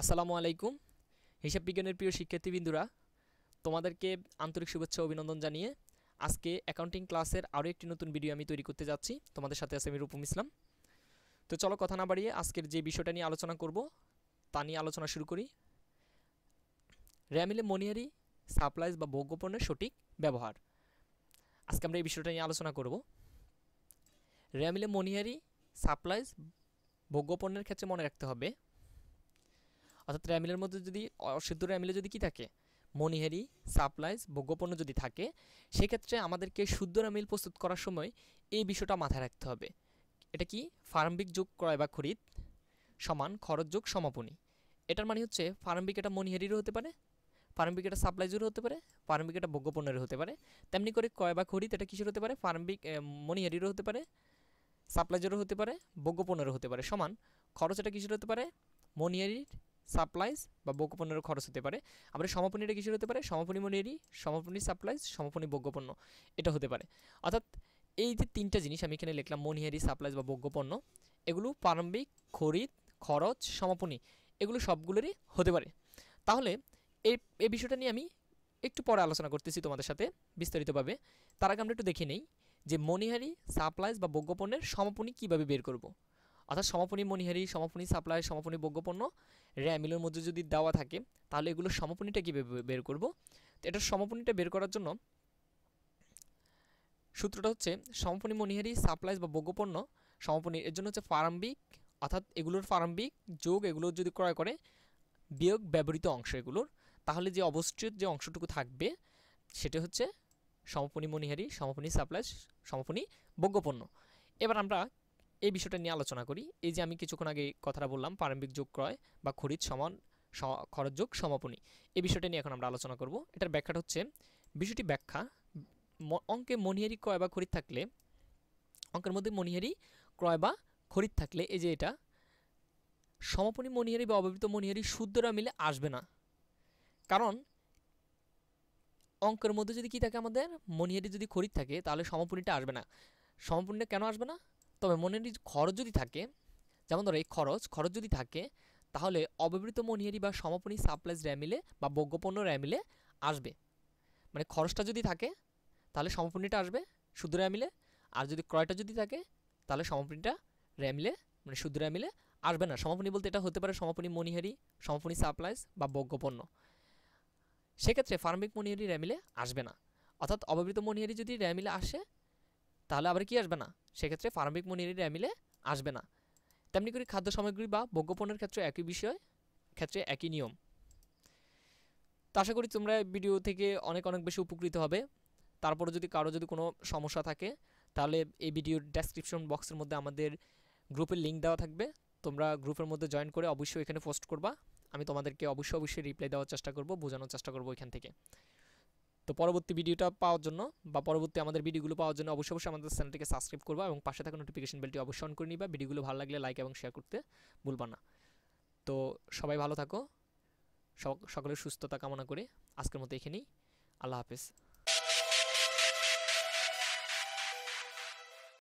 আসসালামু আলাইকুম হিসাব বিজ্ঞানের প্রিয় শিক্ষার্থীবৃন্দুরা তোমাদেরকে আন্তরিক শুভেচ্ছা অভিনন্দন জানিয়ে আজকে অ্যাকাউন্টিং ক্লাসের আরও একটি নতুন ভিডিও আমি তৈরি করতে যাচ্ছি তোমাদের সাথে আছে আমি রূপম ইসলাম তো চলো কথা না বাড়িয়ে আজকের যে বিষয়টা নিয়ে আলোচনা করব তা নিয়ে আলোচনা শুরু করি র্যামিলে মনিয়ারি সাপ্লাইজ বা ভোগ্যপণ্যের সঠিক ব্যবহার আজকে আমরা এই বিষয়টা নিয়ে আলোচনা করব র্যামিলে মনিয়ারি সাপ্লাইজ ভোগ্যপণ্যের ক্ষেত্রে মনে রাখতে হবে অর্থাৎ র্যামিলের মধ্যে যদি অসিদ্ধ র্যামিলে যদি কি থাকে মনিহারি সাপ্লাইজ ভোগ্যপণ্য যদি থাকে সেক্ষেত্রে আমাদেরকে শুদ্ধ র্যামিল প্রস্তুত করার সময় এই বিষয়টা মাথায় রাখতে হবে এটা কি ফার্মবিক যোগ ক্রয় বা খরিদ সমান খরচ যোগ সমাপনী এটার মানে হচ্ছে ফার্মবিক এটা মনিহারিরও হতে পারে ফার্মবিক এটা সাপ্লাইজেরও হতে পারে ফার্মবিক এটা ভোগ্যপণ্যের হতে পারে তেমনি করে ক্রয় বা খরিদ এটা কিসের হতে পারে ফার্মবিক মনিহারিরও হতে পারে সাপ্লাইজারও হতে পারে বজ্ঞ হতে পারে সমান খরচ এটা কিসের হতে পারে মনিয়ারির সাপ্লাইজ বা বজ্ঞ খরচ হতে পারে আবার সমাপনীটা কিসের হতে পারে সমাপনী মনিয়ারি সমাপনী সাপ্লাইজ সমাপনী বজ্ঞ এটা হতে পারে অর্থাৎ এই যে তিনটা জিনিস আমি এখানে লিখলাম মনিহারি সাপ্লাইজ বা বোগ্যপণ্য এগুলো প্রারম্ভিক খরিদ খরচ সমাপনী এগুলো সবগুলোরই হতে পারে তাহলে এই এই বিষয়টা নিয়ে আমি একটু পরে আলোচনা করতেছি তোমাদের সাথে বিস্তারিতভাবে তার আগে আমরা একটু দেখে নেই যে মণিহারি সাপ্লাইজ বা বজ্ঞপণ্যের সমাপনী কীভাবে বের করব। অর্থাৎ সমাপনী মণিহারি সমাপনী সাপ্লাই সমাপনী বজ্ঞপণ্য র্যামিলোর মধ্যে যদি দেওয়া থাকে তাহলে এগুলো সমাপনীটা কীভাবে বের করব। তো এটার সমাপনীটা বের করার জন্য সূত্রটা হচ্ছে সমাপনী মণিহারি সাপ্লাইজ বা বজ্ঞপণ্য সমাপনী এর জন্য হচ্ছে প্রারম্ভিক অর্থাৎ এগুলোর প্রারম্ভিক যোগ এগুলো যদি ক্রয় করে বিয়োগ ব্যবহৃত অংশ এগুলোর তাহলে যে অবস্থিত যে অংশটুকু থাকবে সেটা হচ্ছে সমপনী মণিহারি সমপনী সাপ্লাইজ সমপনী বজ্ঞপণ্য এবার আমরা এই বিষয়টা নিয়ে আলোচনা করি এই যে আমি কিছুক্ষণ আগে কথাটা বললাম প্রারম্ভিক যোগ ক্রয় বা খরিদ সমান খরচ যোগ সমাপনী এই বিষয়টা নিয়ে এখন আমরা আলোচনা করব এটার ব্যাখ্যাটা হচ্ছে বিষয়টি ব্যাখ্যা অঙ্কে মণিহারি ক্রয় বা খরিদ থাকলে অঙ্কের মধ্যে মনিহারি ক্রয় বা খরিদ থাকলে এই যে এটা সমাপনী মণিহারি বা অব্যবহৃত মনিহারি সুদ্যরা মিলে আসবে না কারণ অঙ্কের মধ্যে যদি কি থাকে আমাদের মনিহারি যদি খরিদ থাকে তাহলে সমপূর্ণিটা আসবে না সমপূর্ণিটা কেন আসবে না তবে মনিহারি খরচ যদি থাকে যেমন ধরো এই খরচ খরচ যদি থাকে তাহলে অব্যবহৃত মনিহারি বা সমাপনী সাপ্লাইজ র্যামিলে বা বজ্ঞপণ্য র্যামিলে আসবে মানে খরচটা যদি থাকে তাহলে সমপূর্ণিটা আসবে শুধু র্যামিলে আর যদি ক্রয়টা যদি থাকে তাহলে সমপূর্ণিটা র্যামিলে মানে শুধু র্যামিলে আসবে না সমাপনী বলতে এটা হতে পারে সমাপনী মনিহারি সমাপনী সাপ্লাইজ বা বজ্ঞপণ্য সেক্ষেত্রে ফার্মিক মনিহারি র্যামিলে আসবে না অর্থাৎ অবৃত মনিহারি যদি র্যামিলে আসে তাহলে আবার কি আসবে না সেক্ষেত্রে ফার্মিক মনিহারি র্যামিলে আসবে না তেমনি করে খাদ্য সামগ্রী বা ভোগ্যপণের ক্ষেত্রে একই বিষয় ক্ষেত্রে একই নিয়ম তো আশা করি তোমরা ভিডিও থেকে অনেক অনেক বেশি উপকৃত হবে তারপরে যদি কারো যদি কোনো সমস্যা থাকে তাহলে এই ভিডিওর ডেসক্রিপশন বক্সের মধ্যে আমাদের গ্রুপের লিঙ্ক দেওয়া থাকবে তোমরা গ্রুপের মধ্যে জয়েন করে অবশ্যই এখানে পোস্ট করবা আমি তোমাদেরকে অবশ্যই অবশ্যই রিপ্লাই দেওয়ার চেষ্টা করব বোঝানোর চেষ্টা করব এখান থেকে তো পরবর্তী ভিডিওটা পাওয়ার জন্য বা পরবর্তী আমাদের ভিডিওগুলো পাওয়ার জন্য অবশ্যই অবশ্যই আমাদের চ্যানেলটিকে সাবস্ক্রাইব করবো এবং পাশে থাকা নোটিফিকেশন বেলটি অবশ্যই অন করে নিবা ভিডিওগুলো ভালো লাগলে লাইক এবং শেয়ার করতে ভুলবা না তো সবাই ভালো থাকো সকলের সুস্থতা কামনা করে আজকের মতো এখানেই আল্লাহ হাফেজ